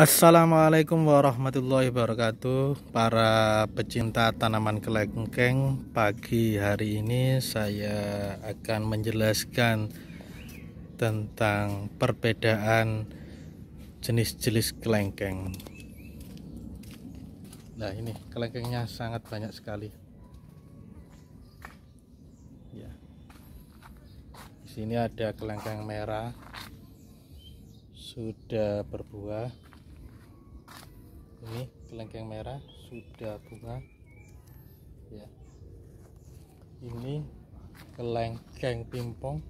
Assalamualaikum warahmatullahi wabarakatuh Para pecinta tanaman kelengkeng Pagi hari ini saya akan menjelaskan Tentang perbedaan jenis-jenis kelengkeng Nah ini kelengkengnya sangat banyak sekali ya. Di sini ada kelengkeng merah Sudah berbuah ini kelengkeng merah sudah bunga ya ini kelengkeng pimpong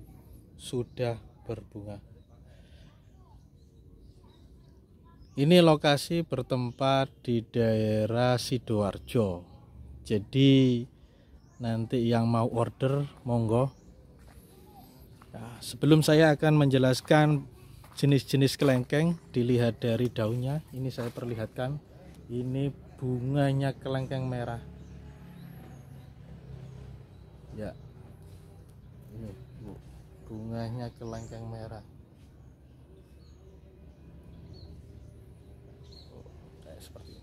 sudah berbunga ini lokasi bertempat di daerah Sidoarjo jadi nanti yang mau order monggo nah, sebelum saya akan menjelaskan jenis-jenis kelengkeng dilihat dari daunnya ini saya perlihatkan ini bunganya kelengkeng merah ya ini bunganya kelengkeng merah oh, kayak seperti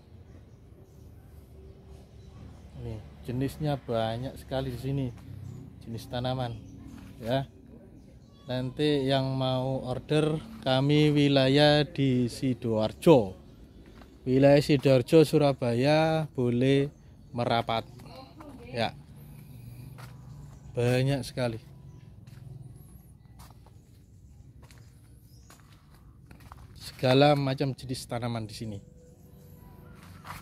ini jenisnya banyak sekali di sini jenis tanaman ya nanti yang mau order kami wilayah di Sidoarjo wilayah Sidoarjo Surabaya boleh merapat ya banyak sekali segala macam jenis tanaman di sini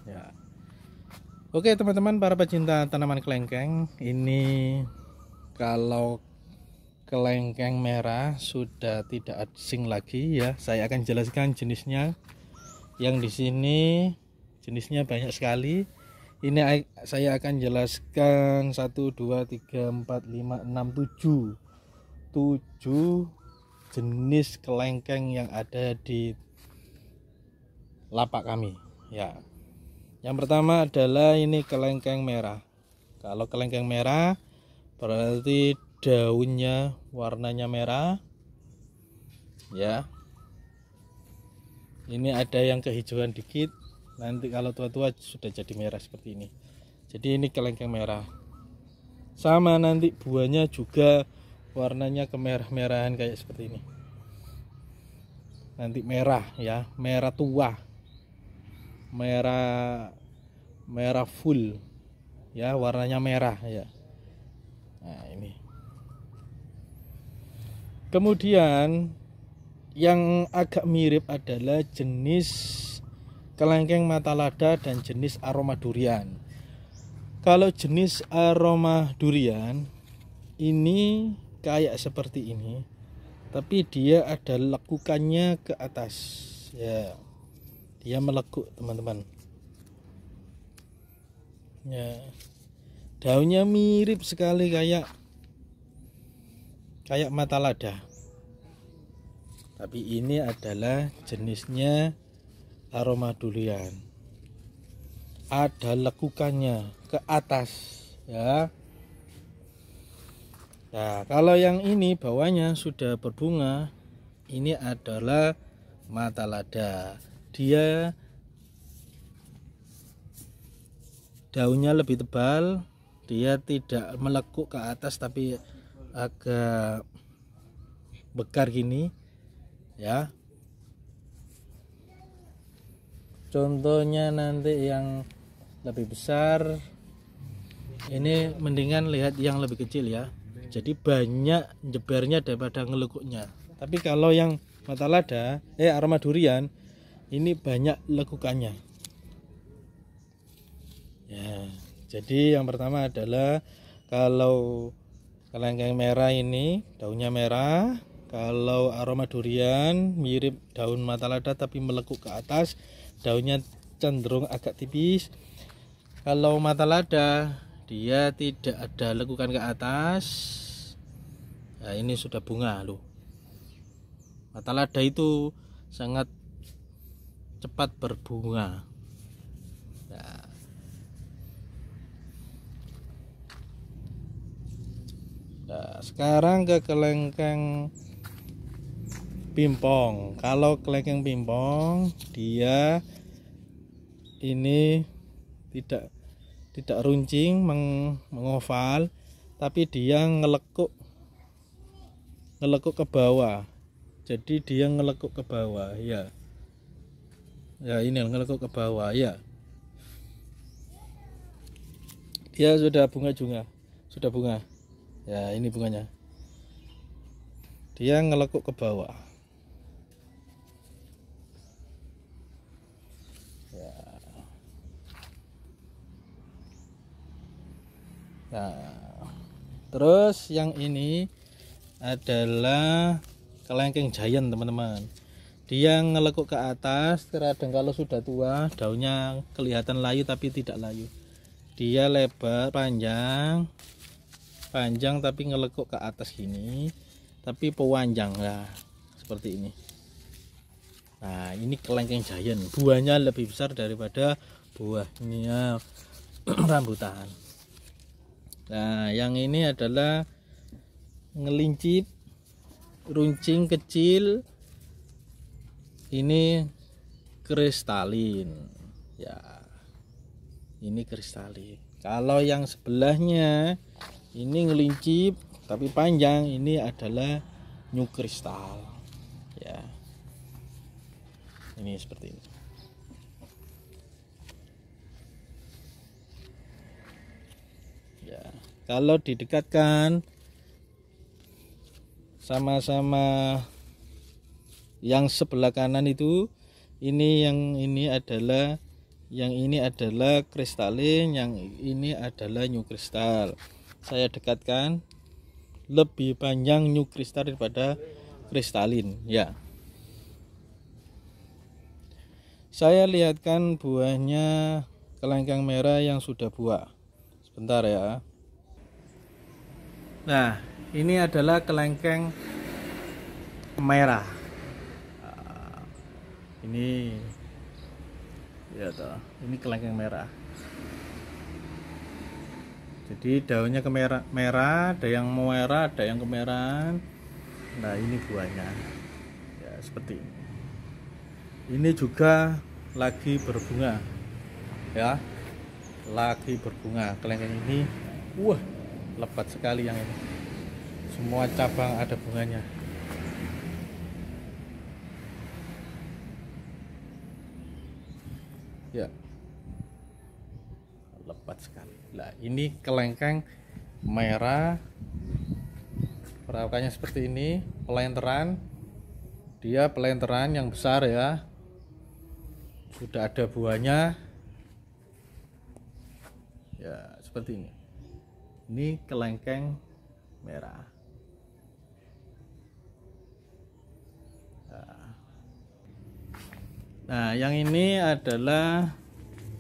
ya Oke teman-teman para pecinta tanaman kelengkeng ini kalau kelengkeng merah sudah tidak asing lagi ya. Saya akan jelaskan jenisnya. Yang di sini jenisnya banyak sekali. Ini saya akan jelaskan 1 2 3 4 5 6 7. 7 jenis kelengkeng yang ada di lapak kami ya. Yang pertama adalah ini kelengkeng merah. Kalau kelengkeng merah berarti daunnya warnanya merah ya ini ada yang kehijauan dikit nanti kalau tua-tua sudah jadi merah seperti ini jadi ini kelengkeng merah sama nanti buahnya juga warnanya kemerah-merahan kayak seperti ini nanti merah ya merah tua merah merah full ya warnanya merah ya nah ini kemudian yang agak mirip adalah jenis kelengkeng mata lada dan jenis aroma durian kalau jenis aroma durian ini kayak seperti ini tapi dia ada lekukannya ke atas ya dia melekuk teman-teman ya daunnya mirip sekali kayak kayak mata lada tapi ini adalah jenisnya aroma durian ada lekukannya ke atas ya Nah, kalau yang ini bawahnya sudah berbunga, ini adalah mata lada. Dia daunnya lebih tebal, dia tidak melekuk ke atas tapi agak bekar gini ya contohnya nanti yang lebih besar ini mendingan lihat yang lebih kecil ya jadi banyak jebernya daripada ngelukuknya. tapi kalau yang mata lada eh aroma durian ini banyak lekukannya ya jadi yang pertama adalah kalau Kelengkeng merah ini daunnya merah. Kalau aroma durian mirip daun mata lada tapi melekuk ke atas, daunnya cenderung agak tipis. Kalau mata lada dia tidak ada lekukan ke atas. Nah, ini sudah bunga loh. mata lada itu sangat cepat berbunga. sekarang ke kelengkeng pimpong kalau kelengkeng pimpong dia ini tidak tidak runcing meng, mengoval tapi dia ngelekuk ngelekuk ke bawah jadi dia ngelekuk ke bawah ya ya ini ngelekuk ke bawah ya dia sudah bunga juga sudah bunga ya ini bunganya dia ngelekuk ke bawah ya. nah terus yang ini adalah kelengkeng giant teman-teman dia ngelekuk ke atas kadang kalau sudah tua daunnya kelihatan layu tapi tidak layu dia lebar panjang panjang tapi ngelekuk ke atas gini tapi pewanjang lah seperti ini nah ini kelengkeng giant buahnya lebih besar daripada buahnya rambutan nah yang ini adalah ngelincip runcing kecil ini kristalin ya ini kristalin kalau yang sebelahnya ini ngelincip tapi panjang ini adalah new kristal ya ini seperti ini ya kalau didekatkan sama-sama yang sebelah kanan itu ini yang ini adalah yang ini adalah kristalin yang ini adalah new kristal saya dekatkan lebih panjang new kristal daripada kristalin ya saya lihatkan buahnya kelengkeng merah yang sudah buah sebentar ya nah ini adalah kelengkeng merah ah, ini ya ini kelengkeng merah jadi daunnya kemerah merah ada yang merah ada yang kemerahan nah ini buahnya ya seperti ini ini juga lagi berbunga ya lagi berbunga kelengkeng ini wah lebat sekali yang ini semua cabang ada bunganya ya hebat sekali nah ini kelengkeng merah perawakannya seperti ini pelenteran dia pelenteran yang besar ya sudah ada buahnya ya seperti ini ini kelengkeng merah Nah, yang ini adalah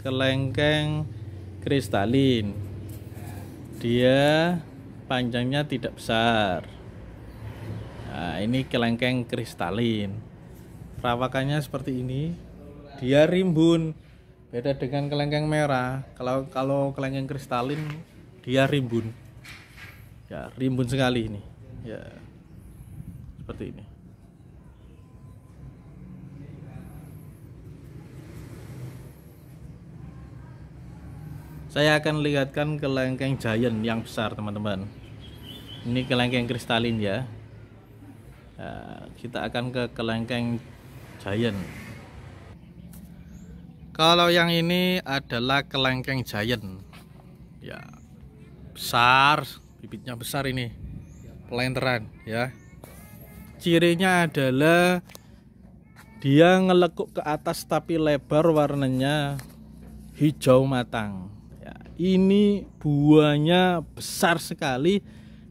kelengkeng kristalin dia panjangnya tidak besar nah, ini kelengkeng kristalin perawakannya seperti ini dia rimbun beda dengan kelengkeng merah kalau kalau kelengkeng kristalin dia rimbun ya rimbun sekali ini ya seperti ini saya akan lihatkan kelengkeng giant yang besar teman-teman ini kelengkeng kristalin ya. ya kita akan ke kelengkeng giant kalau yang ini adalah kelengkeng giant ya besar bibitnya besar ini pelenteran ya cirinya adalah dia ngelekuk ke atas tapi lebar warnanya hijau matang ini buahnya besar sekali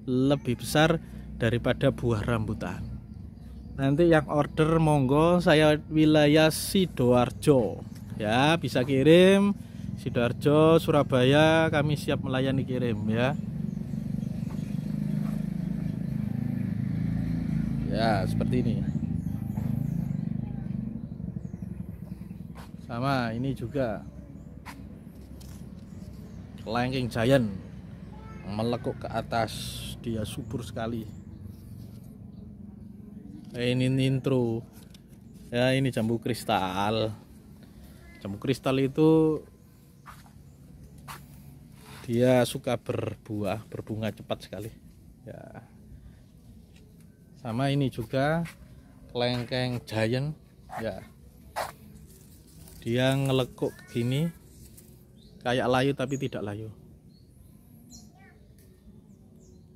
lebih besar daripada buah rambutan nanti yang order monggo saya wilayah Sidoarjo ya bisa kirim Sidoarjo Surabaya kami siap melayani kirim ya ya seperti ini sama ini juga Langking Giant melekuk ke atas dia subur sekali eh, ini intro ya ini jambu kristal jambu kristal itu dia suka berbuah berbunga cepat sekali ya sama ini juga lengkeng giant ya dia ngelekuk gini kayak layu tapi tidak layu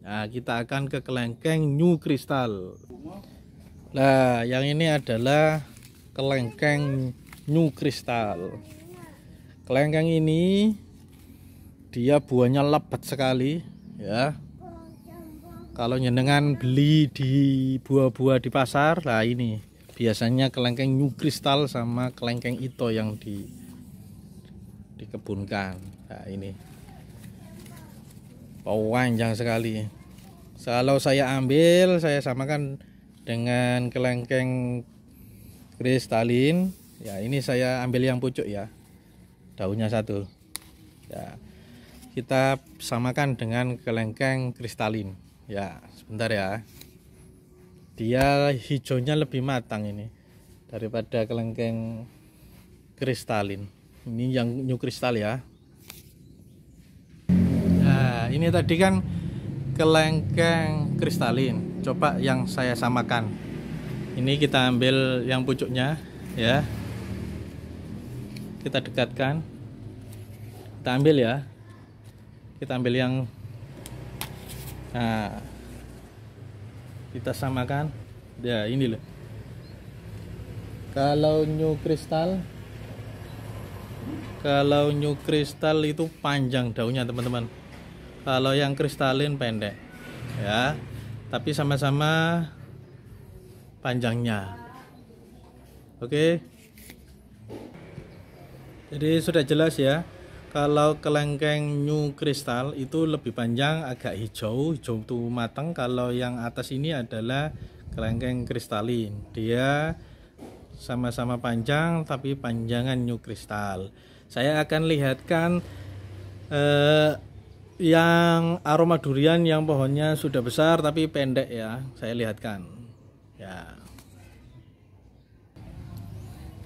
nah kita akan ke kelengkeng new Crystal. nah yang ini adalah kelengkeng new Crystal. kelengkeng ini dia buahnya lebat sekali ya kalau nyenengan beli di buah-buah di pasar nah ini biasanya kelengkeng new Crystal sama kelengkeng ito yang di dikebunkan nah ini panjang sekali kalau saya ambil saya samakan dengan kelengkeng kristalin ya ini saya ambil yang pucuk ya daunnya satu ya kita samakan dengan kelengkeng kristalin ya sebentar ya dia hijaunya lebih matang ini daripada kelengkeng kristalin ini yang new kristal ya nah ini tadi kan kelengkeng kristalin coba yang saya samakan ini kita ambil yang pucuknya ya kita dekatkan kita ambil ya kita ambil yang nah kita samakan ya ini loh kalau new kristal kalau new kristal itu panjang daunnya teman-teman kalau yang kristalin pendek ya tapi sama-sama panjangnya oke jadi sudah jelas ya kalau kelengkeng new kristal itu lebih panjang agak hijau hijau itu matang kalau yang atas ini adalah kelengkeng kristalin dia sama-sama panjang tapi panjangan new kristal saya akan lihatkan eh, yang aroma durian yang pohonnya sudah besar tapi pendek ya saya lihatkan ya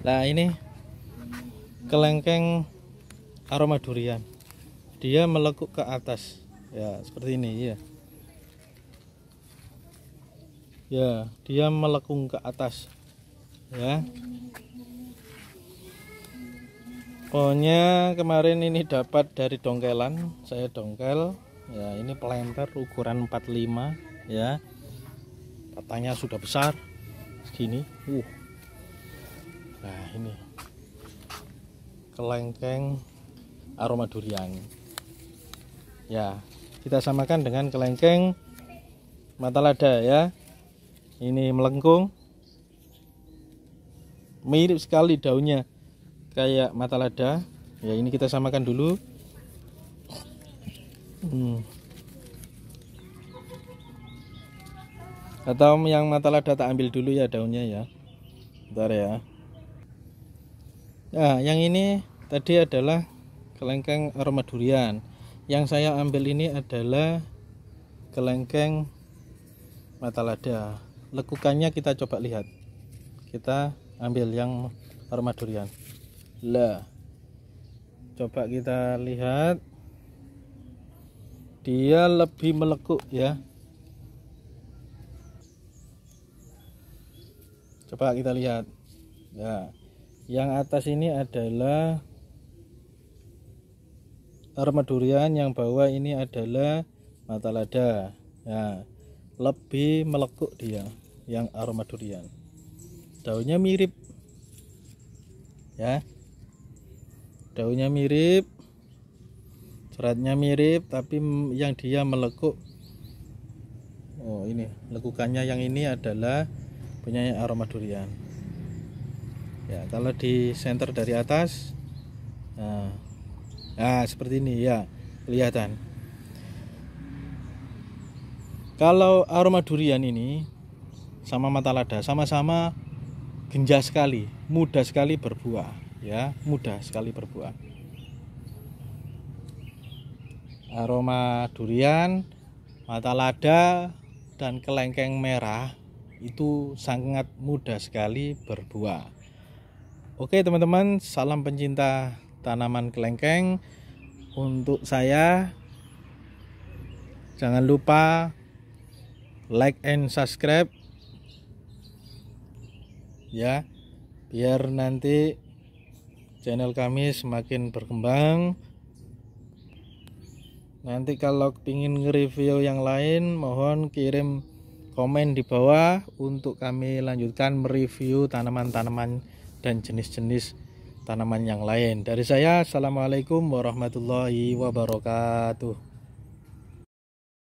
nah ini kelengkeng aroma durian dia melekuk ke atas ya seperti ini ya ya dia melekung ke atas ya Pokoknya kemarin ini dapat dari dongkelan, saya dongkel. Ya, ini pelenter ukuran 45 ya. Katanya sudah besar. Segini. Uh. Nah, ini. Kelengkeng aroma durian. Ya, kita samakan dengan kelengkeng mata lada ya. Ini melengkung. Mirip sekali daunnya kayak mata lada ya ini kita samakan dulu hmm. atau yang mata lada tak ambil dulu ya daunnya ya bentar ya nah yang ini tadi adalah kelengkeng aroma durian yang saya ambil ini adalah kelengkeng mata lada lekukannya kita coba lihat kita ambil yang aroma durian lah coba kita lihat dia lebih melekuk ya coba kita lihat ya yang atas ini adalah armadurian yang bawah ini adalah mata lada ya lebih melekuk dia yang armadurian daunnya mirip ya daunnya mirip seratnya mirip tapi yang dia melekuk oh ini lekukannya yang ini adalah punya aroma durian ya kalau di center dari atas nah, nah seperti ini ya kelihatan kalau aroma durian ini sama mata lada sama-sama genjah sekali mudah sekali berbuah ya mudah sekali berbuah aroma durian mata lada dan kelengkeng merah itu sangat mudah sekali berbuah oke teman-teman salam pencinta tanaman kelengkeng untuk saya jangan lupa like and subscribe ya biar nanti channel kami semakin berkembang nanti kalau ingin nge-review yang lain mohon kirim komen di bawah untuk kami lanjutkan mereview tanaman-tanaman dan jenis-jenis tanaman yang lain dari saya Assalamualaikum warahmatullahi wabarakatuh